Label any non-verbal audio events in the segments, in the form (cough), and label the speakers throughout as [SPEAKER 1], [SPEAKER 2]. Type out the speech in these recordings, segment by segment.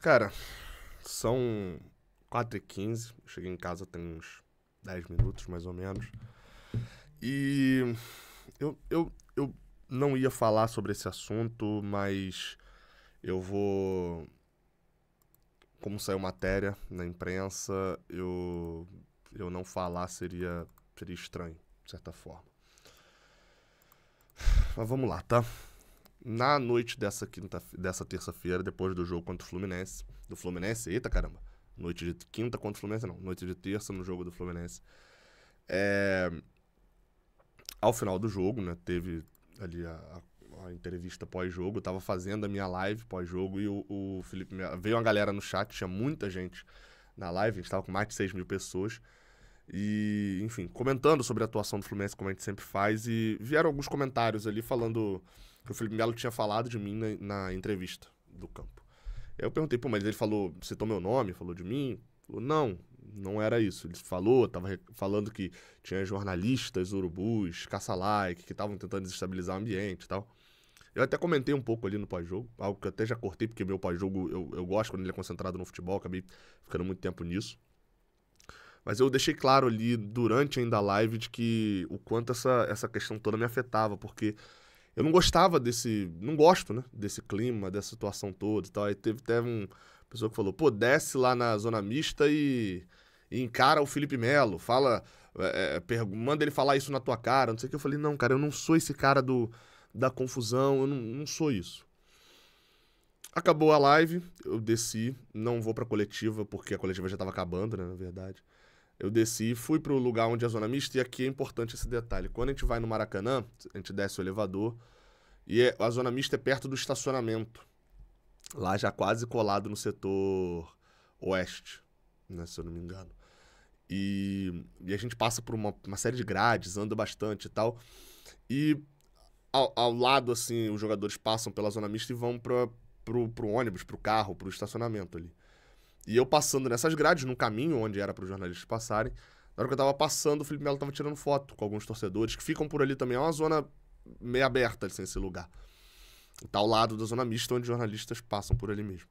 [SPEAKER 1] Cara, são 4h15. Cheguei em casa tem uns 10 minutos, mais ou menos. E eu, eu, eu não ia falar sobre esse assunto, mas eu vou. Como saiu matéria na imprensa, eu, eu não falar seria, seria estranho, de certa forma. Mas vamos lá, tá? na noite dessa quinta dessa terça-feira, depois do jogo contra o Fluminense, do Fluminense, eita caramba, noite de quinta contra o Fluminense não, noite de terça no jogo do Fluminense. É, ao final do jogo, né, teve ali a, a entrevista pós-jogo, eu tava fazendo a minha live pós-jogo e o, o Felipe, veio uma galera no chat, tinha muita gente na live, a gente tava com mais de 6 mil pessoas, e, enfim, comentando sobre a atuação do Fluminense, como a gente sempre faz, e vieram alguns comentários ali falando que o Felipe Melo tinha falado de mim na, na entrevista do campo. Aí eu perguntei, pô, mas ele falou, citou meu nome, falou de mim? Falou, não, não era isso. Ele falou, estava falando que tinha jornalistas, urubus, caça-like, que estavam tentando desestabilizar o ambiente e tal. Eu até comentei um pouco ali no pós-jogo, algo que eu até já cortei, porque meu pós-jogo eu, eu gosto quando ele é concentrado no futebol, acabei ficando muito tempo nisso. Mas eu deixei claro ali durante ainda a live de que o quanto essa, essa questão toda me afetava, porque eu não gostava desse. Não gosto, né? Desse clima, dessa situação toda e tal. Aí teve, teve uma pessoa que falou: pô, desce lá na zona mista e, e encara o Felipe Melo. Fala. É, manda ele falar isso na tua cara. Não sei o que. Eu falei: não, cara, eu não sou esse cara do, da confusão. Eu não, não sou isso. Acabou a live, eu desci, não vou pra coletiva, porque a coletiva já tava acabando, né, na verdade eu desci e fui pro lugar onde é a zona mista. E aqui é importante esse detalhe. Quando a gente vai no Maracanã, a gente desce o elevador e é, a zona mista é perto do estacionamento. Lá já quase colado no setor oeste, né, se eu não me engano. E, e a gente passa por uma, uma, série de grades, anda bastante e tal. E ao, ao, lado, assim, os jogadores passam pela zona mista e vão pra, pro, pro ônibus, pro carro, pro estacionamento ali. E eu passando nessas grades, no caminho onde era para os jornalistas passarem, na hora que eu tava passando, o Felipe Melo tava tirando foto com alguns torcedores que ficam por ali também. É uma zona meio aberta, assim, esse lugar. está tá ao lado da zona mista, onde jornalistas passam por ali mesmo.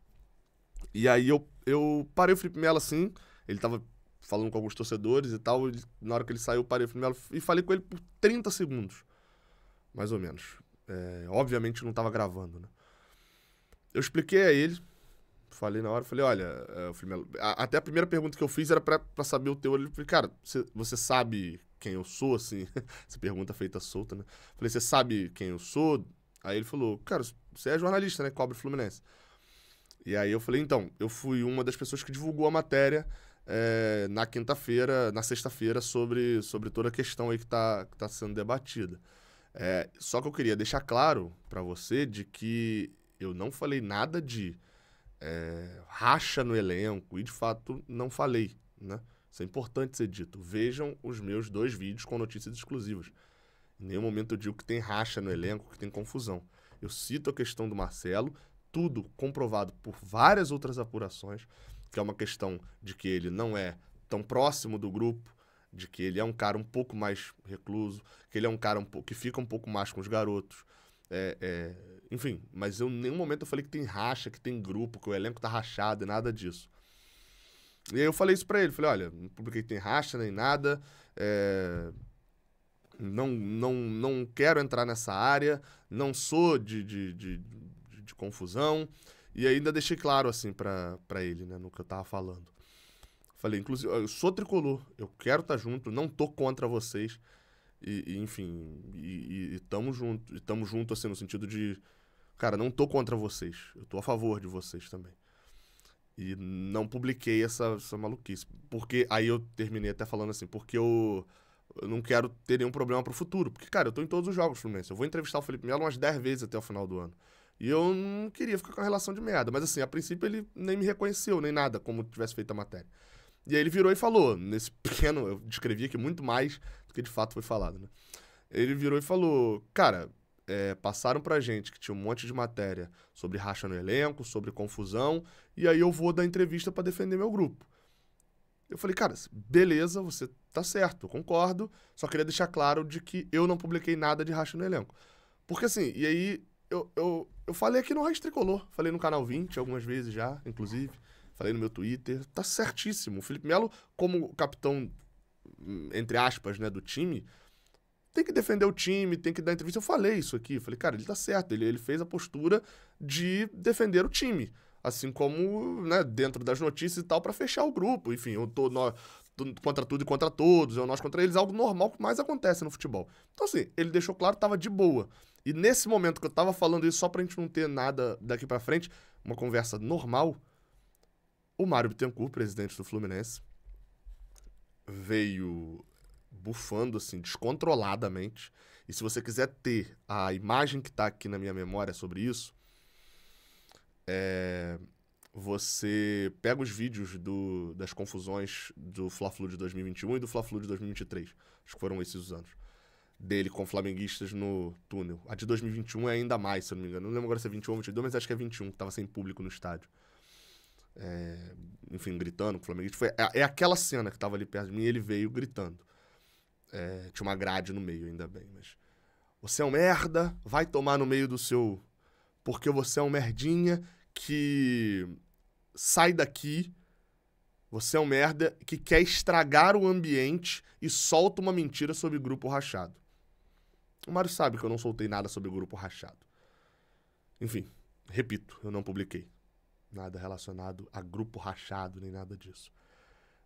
[SPEAKER 1] E aí eu, eu parei o Felipe Melo assim, ele tava falando com alguns torcedores e tal. E na hora que ele saiu, eu parei o Felipe Melo e falei com ele por 30 segundos, mais ou menos. É, obviamente não tava gravando, né? Eu expliquei a ele falei na hora, falei, olha, eu eh, falei, é até a primeira pergunta que eu fiz era para saber o teu olho. Falei, cara, você, você sabe quem eu sou, assim? (laughs) Essa pergunta feita solta, né? Falei, você sabe quem eu sou? Aí ele falou, cara, você é jornalista, né? Cobre Fluminense. E aí eu falei, então, eu fui uma das pessoas que divulgou a matéria é, na quinta-feira, na sexta-feira, sobre, sobre toda a questão aí que está que tá sendo debatida. É, só que eu queria deixar claro para você de que eu não falei nada de é, racha no elenco, e de fato não falei, né? Isso é importante ser dito. Vejam os meus dois vídeos com notícias exclusivas. Em nenhum momento eu digo que tem racha no elenco, que tem confusão. Eu cito a questão do Marcelo, tudo comprovado por várias outras apurações, que é uma questão de que ele não é tão próximo do grupo, de que ele é um cara um pouco mais recluso, que ele é um cara um que fica um pouco mais com os garotos. É, é, enfim, mas eu, em nenhum momento eu falei que tem racha, que tem grupo, que o elenco tá rachado, nada disso. E aí eu falei isso pra ele, falei, olha, não publiquei tem racha nem nada, é... não, não, não quero entrar nessa área, não sou de, de, de, de, de confusão, e ainda deixei claro, assim, pra, ele, né, no que eu tava falando. Falei, inclusive, eu sou tricolor, eu quero estar tá junto, não tô contra vocês, e, e enfim, e, e, e tamo junto, e tamo junto, assim, no sentido de cara, não tô contra vocês, eu tô a favor de vocês também. E não publiquei essa, essa maluquice. Porque aí eu terminei até falando assim, porque eu, eu não quero ter nenhum problema pro futuro. Porque, cara, eu tô em todos os jogos Fluminense. Eu vou entrevistar o Felipe Melo umas 10 vezes até o final do ano. E eu não queria ficar com a relação de merda. Mas assim, a princípio ele nem me reconheceu, nem nada, como tivesse feito a matéria. E aí ele virou e falou, nesse (laughs) pequeno, eu descrevi aqui muito mais do que de fato foi falado, né? Ele virou e falou, cara, é, passaram pra gente que tinha um monte de matéria sobre racha no elenco, sobre confusão, e aí eu vou dar entrevista para defender meu grupo. Eu falei, cara, beleza, você tá certo, concordo, só queria deixar claro de que eu não publiquei nada de racha no elenco. Porque assim, e aí eu, eu, eu falei aqui no Rádio Tricolor, falei no canal 20 algumas vezes já, inclusive, falei no meu Twitter, tá certíssimo. O Felipe Melo, como capitão, hum, entre aspas, né, do time, tem que defender o time, tem que dar entrevista. Eu falei isso aqui, falei, cara, ele tá certo, ele, ele fez a postura de defender o time. Assim como, né, dentro das notícias e tal, para fechar o grupo. Enfim, eu tô, nós, contra tudo e contra todos, eu nós contra eles, é algo normal que mais acontece no futebol. Então, assim, ele deixou claro que tava de boa. E nesse momento que eu tava falando isso, só pra gente não ter nada daqui para frente, uma conversa normal, o Mário Bittencourt, presidente do Fluminense, veio bufando assim descontroladamente. E se você quiser ter a imagem que está aqui na minha memória sobre isso, é... você pega os vídeos do, das confusões do Fla-Flu de 2021 e do Fla-Flu de 2023. Acho que foram esses os anos. Dele com flamenguistas no túnel. A de 2021 é ainda mais, se eu não me engano. Não lembro agora se é 21 ou 22, mas acho que é 21, que tava sem público no estádio. É, enfim, gritando com o Flamenguista. Foi, é, é, aquela cena que tava ali perto de mim e ele veio gritando. É, tinha uma grade no meio, ainda bem, mas. Você é um merda, vai tomar no meio do seu. Porque você é um merdinha que sai daqui. Você é um merda que quer estragar o ambiente e solta uma mentira sobre grupo rachado. O Mário sabe que eu não soltei nada sobre grupo rachado. Enfim, repito, eu não publiquei. Nada relacionado a grupo rachado, nem nada disso.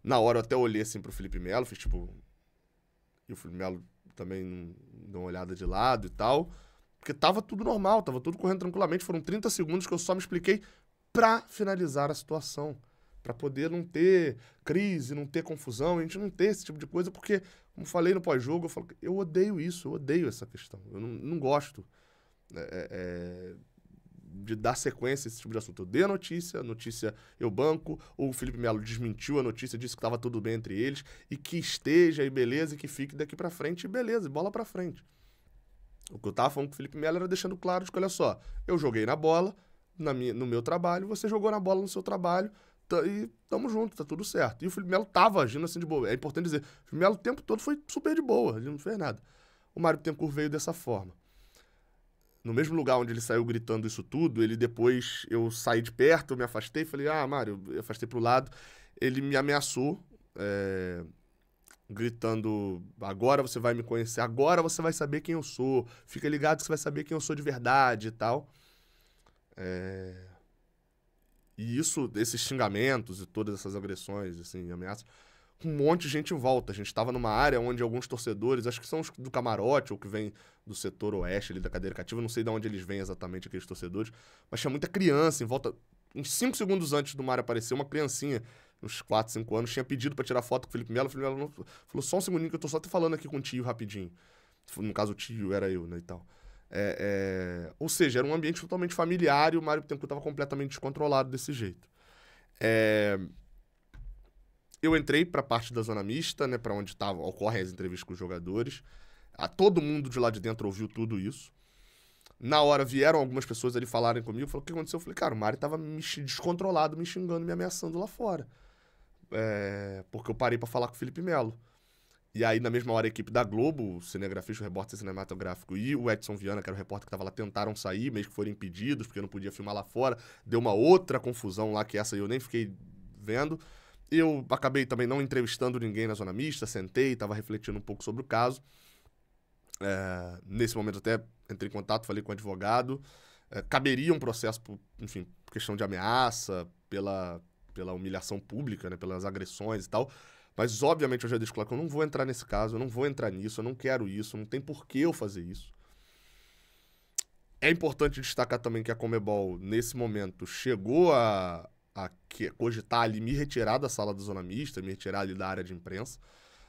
[SPEAKER 1] Na hora eu até olhei assim pro Felipe Melo, fiz tipo, e o Felipe Melo também deu uma olhada de lado e tal. Porque tava tudo normal, tava tudo correndo tranquilamente. Foram 30 segundos que eu só me expliquei para finalizar a situação. para poder não ter crise, não ter confusão, a gente não ter esse tipo de coisa, porque, como falei no pós-jogo, eu, falo, eu odeio isso, eu odeio essa questão. Eu não, não gosto. É, é, é de dar sequência a esse tipo de assunto. Eu dei a notícia, a notícia eu banco, o Felipe Melo desmentiu a notícia, disse que estava tudo bem entre eles, e que esteja e beleza, e que fique daqui para frente, e beleza, e bola para frente. O que eu tava falando com o Felipe Melo era deixando claro de que, olha só, eu joguei na bola, na minha, no meu trabalho, você jogou na bola no seu trabalho, tá, e tamo junto, tá tudo certo. E o Felipe Melo tava agindo assim de boa. É importante dizer, o Felipe Melo o tempo todo foi super de boa, ele não fez nada. O Mário Tencourt veio dessa forma no mesmo lugar onde ele saiu gritando isso tudo, ele depois, eu saí de perto, eu me afastei, falei, ah, Mário, eu afastei pro lado. Ele me ameaçou, é, gritando, agora você vai me conhecer, agora você vai saber quem eu sou, fica ligado que você vai saber quem eu sou de verdade e tal. É, e isso, esses xingamentos e todas essas agressões, assim, ameaças, um monte de gente em volta. A gente estava numa área onde alguns torcedores, acho que são os do camarote ou que vem do setor oeste ali da cadeira cativa, não sei de onde eles vêm exatamente aqueles torcedores, mas tinha muita criança em volta. Uns 5 segundos antes do mar aparecer, uma criancinha, uns 4, 5 anos, tinha pedido para tirar foto com o Felipe Melo. O Felipe Melo não... falou: só um segundinho que eu tô só te falando aqui com o tio rapidinho. No caso, o tio era eu, né, e tal. É, é... Ou seja, era um ambiente totalmente familiar e o Mário Bittencourt estava completamente descontrolado desse jeito. É eu entrei para a parte da zona mista, né, para onde tava, ocorrem as entrevistas com os jogadores. A, ah, todo mundo de lá de dentro ouviu tudo isso. Na hora vieram algumas pessoas ali falarem comigo, falou o que aconteceu? Eu falei, cara, o Mário tava me descontrolado, me xingando, me ameaçando lá fora. É, porque eu parei para falar com o Felipe Melo. E aí, na mesma hora, a equipe da Globo, o cinegrafista, o repórter cinematográfico e o Edson Viana, que era o repórter que estava lá, tentaram sair, mesmo que foram impedidos, porque não podia filmar lá fora. Deu uma outra confusão lá, que essa eu nem fiquei vendo. Eu acabei também não entrevistando ninguém na zona mista, sentei, estava refletindo um pouco sobre o caso. É, nesse momento até entrei em contato, falei com o advogado. É, caberia um processo, por, enfim, por questão de ameaça, pela, pela humilhação pública, né, pelas agressões e tal. Mas, obviamente, eu já deixo claro que eu não vou entrar nesse caso, eu não vou entrar nisso, eu não quero isso, não tem por que eu fazer isso. É importante destacar também que a Comebol, nesse momento, chegou a, a que, cogitar ali me retirar da sala da zona mista, me retirar ali da área de imprensa.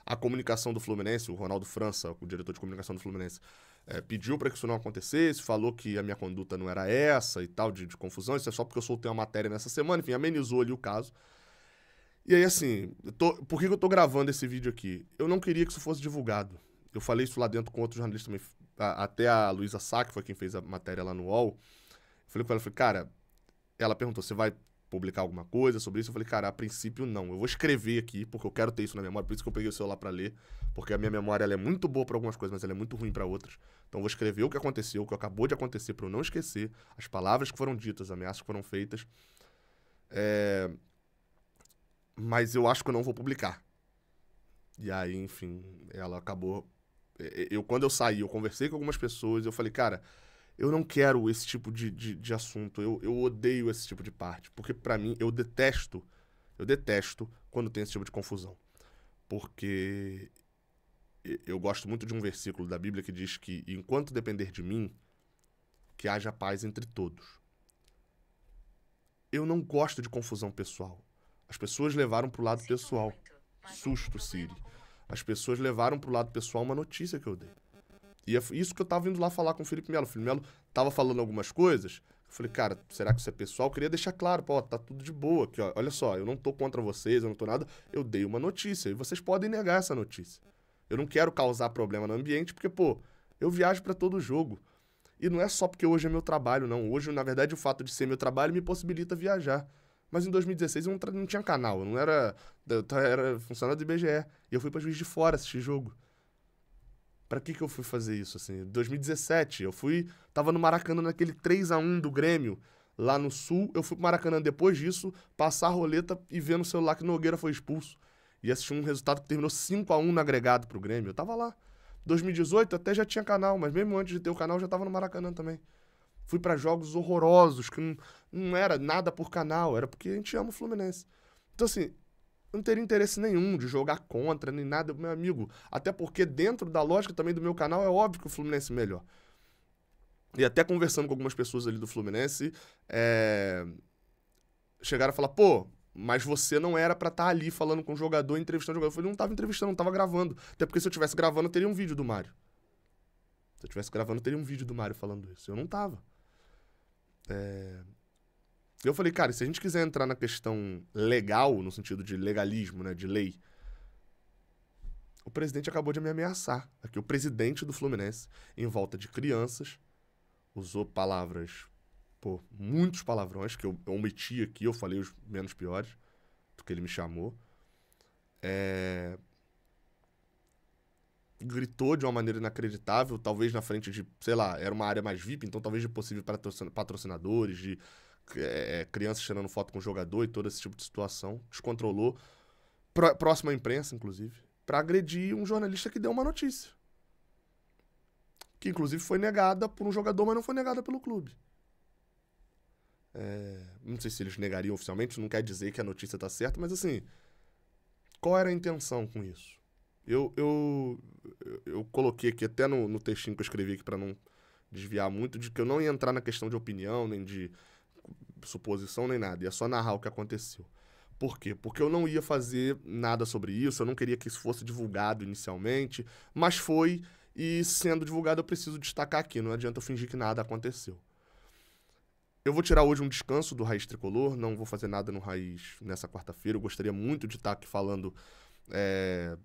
[SPEAKER 1] A comunicação do Fluminense, o Ronaldo França, o diretor de comunicação do Fluminense, é, pediu para que isso não acontecesse, falou que a minha conduta não era essa e tal, de, de confusão. Isso é só porque eu soltei uma matéria nessa semana, enfim, amenizou ali o caso. E aí, assim, tô, por que eu tô gravando esse vídeo aqui? Eu não queria que isso fosse divulgado. Eu falei isso lá dentro com outro jornalista também, a, até a Luísa Sá, que foi quem fez a matéria lá no UOL. falei com ela, falei, cara, ela perguntou, você vai publicar alguma coisa sobre isso. Eu falei, cara, a princípio não. Eu vou escrever aqui, porque eu quero ter isso na memória. Por isso que eu peguei o celular para ler, porque a minha memória ela é muito boa para algumas coisas, mas ela é muito ruim para outras. Então eu vou escrever o que aconteceu, o que acabou de acontecer, para eu não esquecer, as palavras que foram ditas, as ameaças que foram feitas. É... Mas eu acho que eu não vou publicar. E aí, enfim, ela acabou. Eh, eu, quando eu saí, eu conversei com algumas pessoas, eu falei, cara eu não quero esse tipo de, de, de assunto. Eu, eu odeio esse tipo de parte. Porque, para mim, eu detesto. Eu detesto quando tem esse tipo de confusão. Porque eu gosto muito de um versículo da Bíblia que diz que, enquanto depender de mim, que haja paz entre todos. Eu não gosto de confusão pessoal. As pessoas levaram para o lado pessoal. Susto, Siri. As pessoas levaram para o lado pessoal uma notícia que eu dei. E é isso que eu tava indo lá falar com o Felipe Melo. O Felipe Melo tava falando algumas coisas. Eu falei, cara, será que isso é pessoal? Eu queria deixar claro, pô, tá tudo de boa aqui, ó. Olha só, eu não tô contra vocês, eu não tô nada. Eu dei uma notícia e vocês podem negar essa notícia. Eu não quero causar problema no ambiente, porque, pô, eu viajo para todo jogo. E não é só porque hoje é meu trabalho, não. Hoje, na verdade, o fato de ser meu trabalho me possibilita viajar. Mas em 2016 eu não, não tinha canal, eu não era, eu era funcionário do IBGE. E eu fui para juiz de fora assistir jogo. Pra que que eu fui fazer isso, assim? 2017, eu fui... Tava no Maracanã naquele 3 a 1 do Grêmio, lá no Sul. Eu fui pro Maracanã depois disso, passar a roleta e ver no celular que Nogueira foi expulso. E assistir um resultado que terminou 5 a 1 no agregado pro Grêmio. Eu tava lá. 2018 até já tinha canal, mas mesmo antes de ter o canal, eu já tava no Maracanã também. Fui para jogos horrorosos, que não, não era nada por canal, era porque a gente ama o Fluminense. Então, assim, não teria interesse nenhum de jogar contra, nem nada, meu amigo. Até porque dentro da lógica também do meu canal é óbvio que o Fluminense é melhor. E até conversando com algumas pessoas ali do Fluminense, é... chegaram a falar, pô, mas você não era para estar tá ali falando com o jogador, entrevistando o jogador. Eu falei, não tava entrevistando, não tava gravando. Até porque se eu tivesse gravando, eu teria um vídeo do Mário. Se eu tivesse gravando, eu teria um vídeo do Mário falando isso. Eu não tava. É... Eu falei, cara, se a gente quiser entrar na questão legal, no sentido de legalismo, né, de lei, o presidente acabou de me ameaçar. Aqui, o presidente do Fluminense, em volta de crianças, usou palavras, pô, muitos palavrões, que eu, eu omiti aqui, eu falei os menos piores do que ele me chamou. É... Gritou de uma maneira inacreditável, talvez na frente de, sei lá, era uma área mais VIP, então talvez de possível patrocinadores, de é, é, crianças tirando foto com o jogador e todo esse tipo de situação. Descontrolou. Pró próxima imprensa, inclusive. para agredir um jornalista que deu uma notícia. Que, inclusive, foi negada por um jogador, mas não foi negada pelo clube. É, não sei se eles negariam oficialmente, não quer dizer que a notícia tá certa, mas assim. Qual era a intenção com isso? Eu, eu, eu coloquei aqui até no, no textinho que eu escrevi aqui para não desviar muito, de que eu não ia entrar na questão de opinião, nem de suposição nem nada, ia só narrar o que aconteceu. Por quê? Porque eu não ia fazer nada sobre isso, eu não queria que isso fosse divulgado inicialmente, mas foi, e sendo divulgado eu preciso destacar aqui, não adianta eu fingir que nada aconteceu. Eu vou tirar hoje um descanso do Raiz Tricolor, não vou fazer nada no Raiz nessa quarta-feira, eu gostaria muito de estar aqui falando é,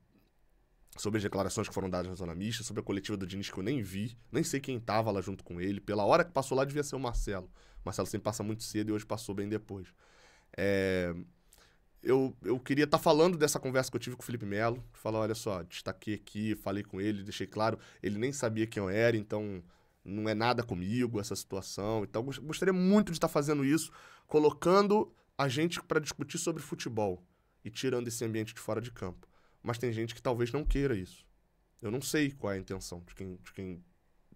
[SPEAKER 1] sobre as declarações que foram dadas na Zona Mista, sobre a coletiva do Diniz que eu nem vi, nem sei quem estava lá junto com ele. Pela hora que passou lá devia ser o Marcelo. O Marcelo sempre passa muito cedo e hoje passou bem depois. É... Eu, eu queria estar tá falando dessa conversa que eu tive com o Felipe Melo, falar, olha só, destaquei aqui, falei com ele, deixei claro, ele nem sabia quem eu era, então não é nada comigo essa situação. Então gostaria muito de estar tá fazendo isso, colocando a gente para discutir sobre futebol e tirando esse ambiente de fora de campo mas tem gente que talvez não queira isso. Eu não sei qual é a intenção de quem, de quem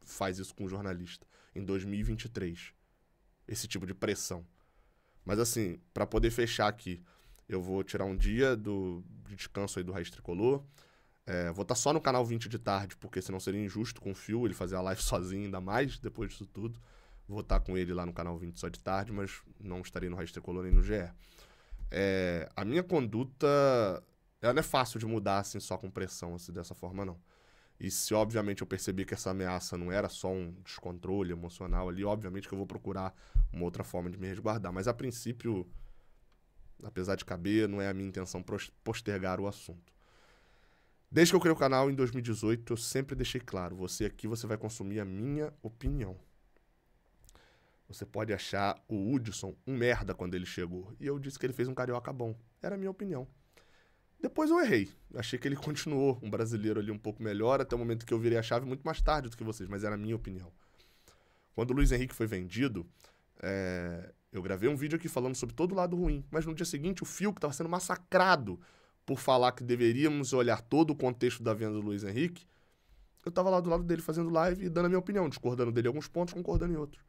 [SPEAKER 1] faz isso com jornalista em 2023. Esse tipo de pressão. Mas assim, para poder fechar aqui, eu vou tirar um dia do, de descanso aí do Raiz Tricolor. É, vou estar tá só no canal 20 de tarde, porque senão seria injusto com o Fio ele fazer a live (laughs) sozinho, ainda mais depois disso tudo. Vou estar tá com ele lá no canal 20 só de tarde, mas não estarei no Raiz Tricolor nem no GE. É, a minha conduta ela não é fácil de mudar, assim, só com pressão, assim, dessa forma, não. E se, obviamente, eu percebi que essa ameaça não era só um descontrole emocional ali, obviamente que eu vou procurar uma outra forma de me resguardar. Mas, a princípio, apesar de caber, não é a minha intenção postergar o assunto. Desde que eu criei o canal em 2018, eu sempre deixei claro: você aqui você vai consumir a minha opinião. Você pode achar o Hudson um merda quando ele chegou. E eu disse que ele fez um carioca bom. Era a minha opinião. Depois eu errei. Achei que ele (laughs) continuou um brasileiro ali um pouco melhor, até o momento que eu virei a chave muito mais tarde do que vocês, mas era a minha opinião. Quando o Luiz Henrique foi vendido, é, eu gravei um vídeo aqui falando sobre todo o lado ruim, mas no dia seguinte o Fio, que estava sendo massacrado por falar que deveríamos olhar todo o contexto da venda do Luiz Henrique, eu estava lá do lado dele fazendo live e dando a minha opinião, discordando dele em alguns pontos, concordando em outros.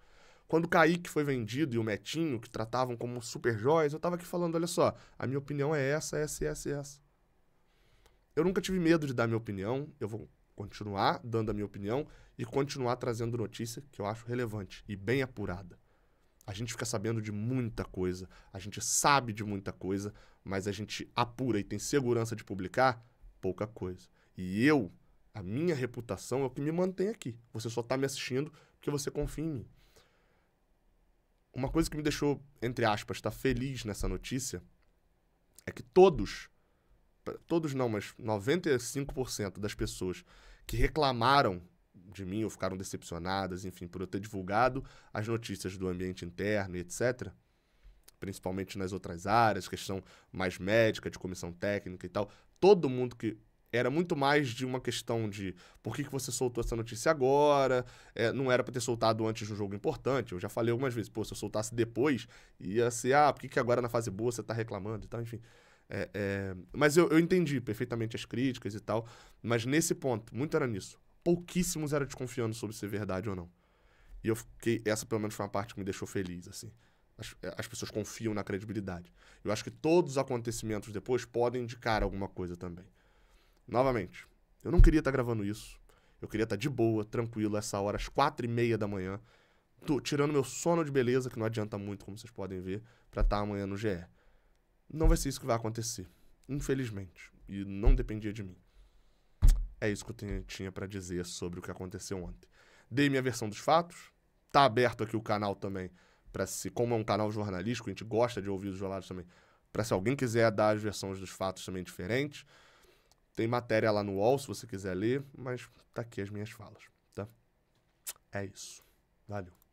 [SPEAKER 1] Quando o Kaique foi vendido e o Metinho, que tratavam como super joias, eu estava aqui falando, olha só, a minha opinião é essa, essa, essa, essa. Eu nunca tive medo de dar minha opinião, eu vou continuar dando a minha opinião e continuar trazendo notícia que eu acho relevante e bem apurada. A gente fica sabendo de muita coisa, a gente sabe de muita coisa, mas a gente apura e tem segurança de publicar pouca coisa. E eu, a minha reputação é o que me mantém aqui. Você só está me assistindo porque você confia em mim. Uma coisa que me deixou, entre aspas, estar tá feliz nessa notícia é que todos todos não, mas 95% das pessoas que reclamaram de mim ou ficaram decepcionadas, enfim, por eu ter divulgado as notícias do ambiente interno e etc., principalmente nas outras áreas, questão mais médica, de comissão técnica e tal, todo mundo que era muito mais de uma questão de por que, que você soltou essa notícia agora, é, não era para ter soltado antes de um jogo importante. Eu já falei algumas vezes, pô, se eu soltasse depois, ia ser, ah, por que, que agora na fase boa você tá reclamando e tal, enfim. É, é, mas eu, eu entendi perfeitamente as críticas e tal, mas nesse ponto, muito era nisso. Pouquíssimos eram desconfiando sobre ser é verdade ou não. E eu fiquei. Essa, pelo menos, foi uma parte que me deixou feliz, assim. As, é, as pessoas confiam na credibilidade. Eu acho que todos os acontecimentos depois podem indicar alguma coisa também. Novamente, eu não queria estar tá gravando isso. Eu queria estar tá de boa, tranquilo, essa hora, às quatro e meia da manhã. Tô tirando meu sono de beleza, que não adianta muito, como vocês podem ver, para estar tá amanhã no GE. Não vai ser isso que vai acontecer. Infelizmente. E não dependia de mim. É isso que eu tenho, tinha para dizer sobre o que aconteceu ontem. Dei minha versão dos fatos. Tá aberto aqui o canal também para se, como é um canal jornalístico, a gente gosta de ouvir os jornais também, para se alguém quiser dar as versões dos fatos também diferentes. Tem matéria lá no UOL, se você quiser ler, mas tá aqui as minhas falas, tá? É isso. Valeu.